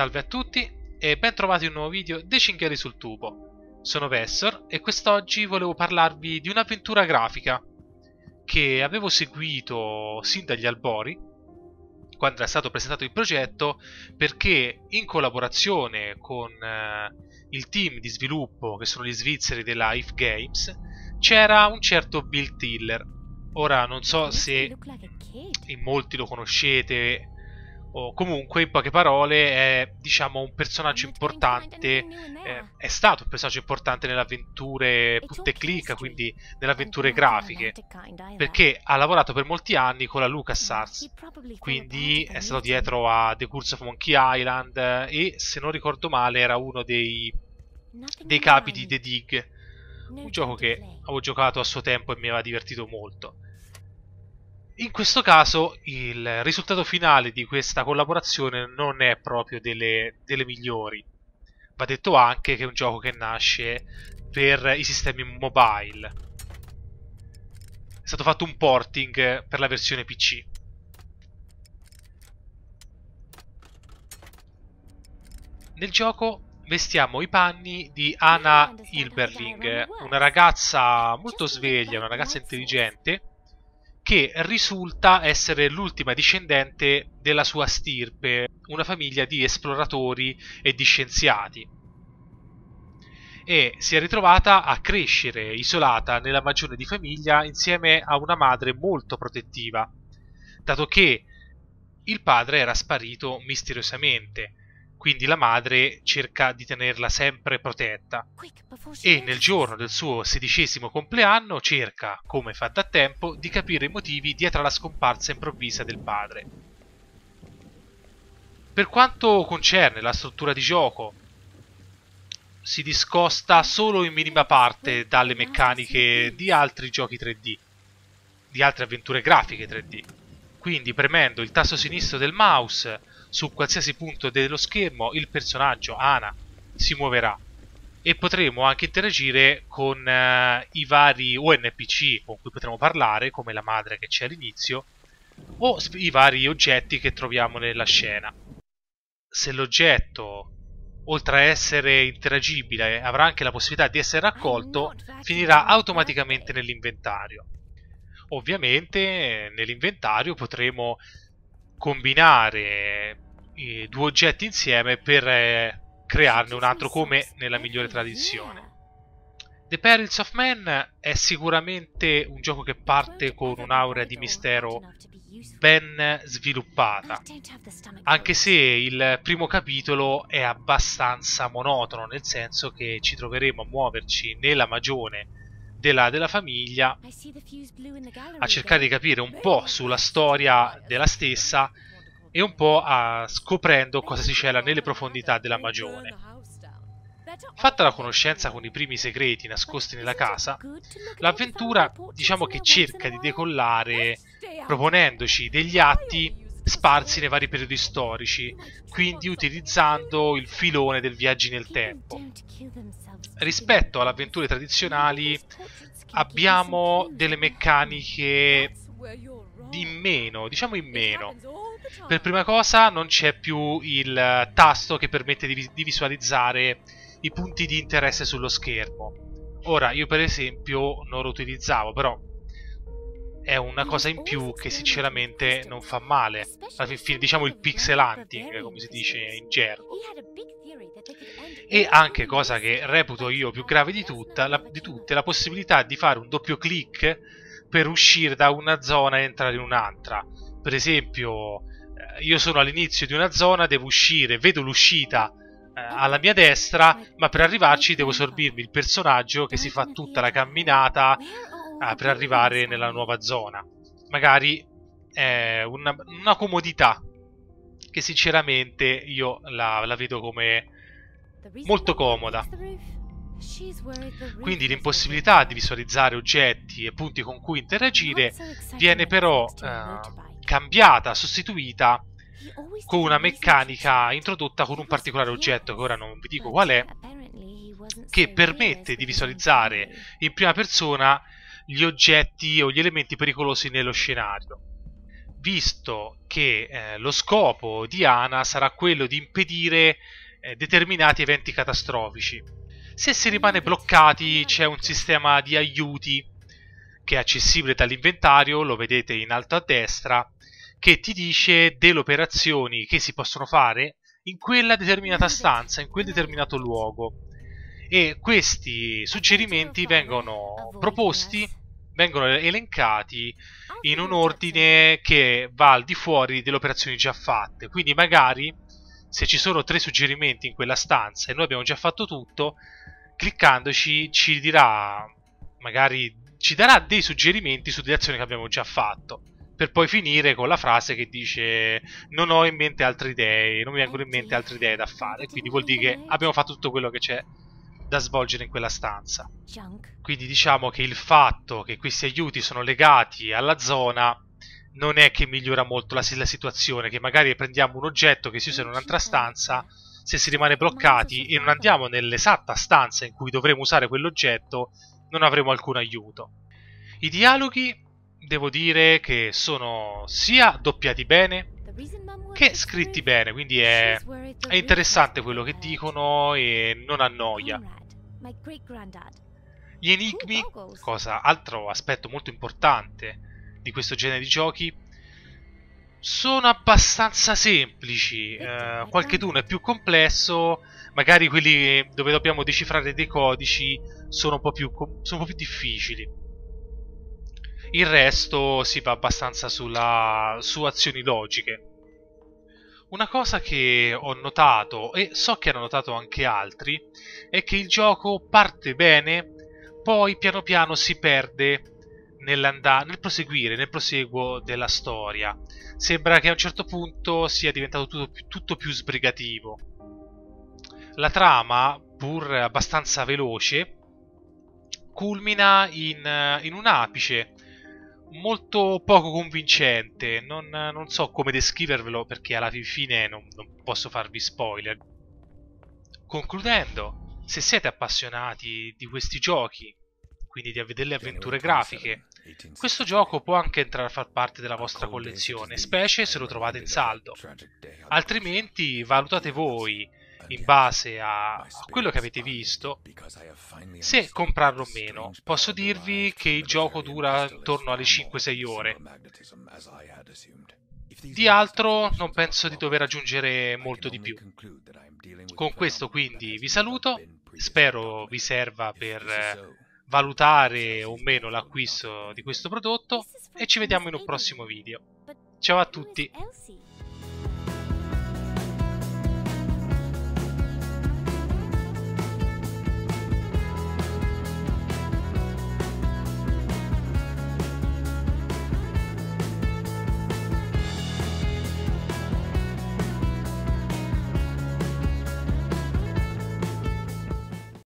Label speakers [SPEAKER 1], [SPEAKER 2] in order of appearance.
[SPEAKER 1] salve a tutti e ben trovati in un nuovo video dei Cinghiali sul Tubo. Sono Vessor e quest'oggi volevo parlarvi di un'avventura grafica che avevo seguito sin dagli albori quando era stato presentato il progetto perché in collaborazione con eh, il team di sviluppo che sono gli svizzeri della If Games c'era un certo Bill Tiller. Ora non so se in molti lo conoscete o comunque in poche parole è diciamo un personaggio importante eh, è stato un personaggio importante nelle avventure punte clicca quindi nelle avventure grafiche eh, perché ha lavorato per molti anni con la LucasArts quindi è stato dietro a The Curse of Monkey Island eh, e se non ricordo male era uno dei, dei capi di The Dig un gioco che avevo giocato a suo tempo e mi aveva divertito molto in questo caso il risultato finale di questa collaborazione non è proprio delle, delle migliori. Va detto anche che è un gioco che nasce per i sistemi mobile. È stato fatto un porting per la versione PC. Nel gioco vestiamo i panni di Anna Hilberling, una ragazza molto sveglia, una ragazza intelligente che risulta essere l'ultima discendente della sua stirpe, una famiglia di esploratori e di scienziati. E si è ritrovata a crescere isolata nella magione di famiglia insieme a una madre molto protettiva, dato che il padre era sparito misteriosamente quindi la madre cerca di tenerla sempre protetta. E nel giorno del suo sedicesimo compleanno cerca, come fa da tempo, di capire i motivi dietro alla scomparsa improvvisa del padre. Per quanto concerne la struttura di gioco, si discosta solo in minima parte dalle meccaniche di altri giochi 3D, di altre avventure grafiche 3D. Quindi premendo il tasto sinistro del mouse su qualsiasi punto dello schermo il personaggio Ana si muoverà e potremo anche interagire con uh, i vari o NPC con cui potremo parlare, come la madre che c'è all'inizio, o i vari oggetti che troviamo nella scena. Se l'oggetto, oltre a essere interagibile, avrà anche la possibilità di essere raccolto, finirà automaticamente nell'inventario. Ovviamente nell'inventario potremo combinare i eh, due oggetti insieme per eh, crearne un altro come nella migliore tradizione. The Perils of Man è sicuramente un gioco che parte con un'aura di mistero ben sviluppata, anche se il primo capitolo è abbastanza monotono, nel senso che ci troveremo a muoverci nella magione della, della famiglia a cercare di capire un po' sulla storia della stessa e un po' a, scoprendo cosa si cela nelle profondità della magione. Fatta la conoscenza con i primi segreti nascosti nella casa, l'avventura diciamo che cerca di decollare proponendoci degli atti sparsi nei vari periodi storici, quindi utilizzando il filone del viaggio nel tempo. Rispetto alle avventure tradizionali abbiamo delle meccaniche in meno, diciamo in meno. Per prima cosa non c'è più il tasto che permette di, di visualizzare i punti di interesse sullo schermo. Ora, io per esempio non lo utilizzavo, però è una cosa in più che sinceramente non fa male. Diciamo il pixel hunting, eh, come si dice in gergo. E anche, cosa che reputo io più grave di, tutta, la, di tutte, la possibilità di fare un doppio clic per uscire da una zona e entrare in un'altra. Per esempio, eh, io sono all'inizio di una zona, devo uscire, vedo l'uscita eh, alla mia destra, ma per arrivarci devo sorbirmi il personaggio che si fa tutta la camminata ah, per arrivare nella nuova zona. Magari è eh, una, una comodità che sinceramente io la, la vedo come molto comoda. Quindi l'impossibilità di visualizzare oggetti e punti con cui interagire viene però eh, cambiata, sostituita con una meccanica introdotta con un particolare oggetto che ora non vi dico qual è, che permette di visualizzare in prima persona gli oggetti o gli elementi pericolosi nello scenario visto che eh, lo scopo di ANA sarà quello di impedire eh, determinati eventi catastrofici. Se si rimane bloccati c'è un sistema di aiuti che è accessibile dall'inventario, lo vedete in alto a destra, che ti dice delle operazioni che si possono fare in quella determinata stanza, in quel determinato luogo e questi suggerimenti vengono proposti, vengono elencati ah, in un ordine che va al di fuori delle operazioni già fatte. Quindi magari se ci sono tre suggerimenti in quella stanza e noi abbiamo già fatto tutto, cliccandoci ci dirà magari ci darà dei suggerimenti su delle azioni che abbiamo già fatto per poi finire con la frase che dice non ho in mente altre idee, non mi vengono in mente altre idee da fare, quindi vuol dire che abbiamo fatto tutto quello che c'è da svolgere in quella stanza. Quindi diciamo che il fatto che questi aiuti sono legati alla zona non è che migliora molto la, la situazione, che magari prendiamo un oggetto che si usa in un'altra stanza, se si rimane bloccati e non andiamo nell'esatta stanza in cui dovremo usare quell'oggetto, non avremo alcun aiuto. I dialoghi devo dire che sono sia doppiati bene che scritti bene, quindi è, è interessante quello che dicono e non annoia. Gli enigmi, cosa altro aspetto molto importante di questo genere di giochi, sono abbastanza semplici. Eh, qualche turno è più complesso, magari quelli dove dobbiamo decifrare dei codici sono un po' più, sono un po più difficili. Il resto si va abbastanza sulla, su azioni logiche. Una cosa che ho notato, e so che hanno notato anche altri, è che il gioco parte bene, poi piano piano si perde nel proseguire, nel proseguo della storia. Sembra che a un certo punto sia diventato tutto, tutto più sbrigativo. La trama, pur abbastanza veloce, culmina in, in un apice molto poco convincente. Non, non, so come descrivervelo perché alla fine non, non posso farvi spoiler. Concludendo, se siete appassionati di questi giochi, quindi di, delle avventure grafiche, questo gioco può anche entrare a far parte della vostra collezione, specie se lo trovate in saldo. Altrimenti valutate voi in base a, a quello che avete visto, se comprarlo o meno. Posso dirvi che il gioco dura intorno alle 5-6 ore. Di altro non penso di dover aggiungere molto di più. Con questo quindi vi saluto, spero vi serva per valutare o meno l'acquisto di questo prodotto e ci vediamo in un prossimo video. Ciao a tutti!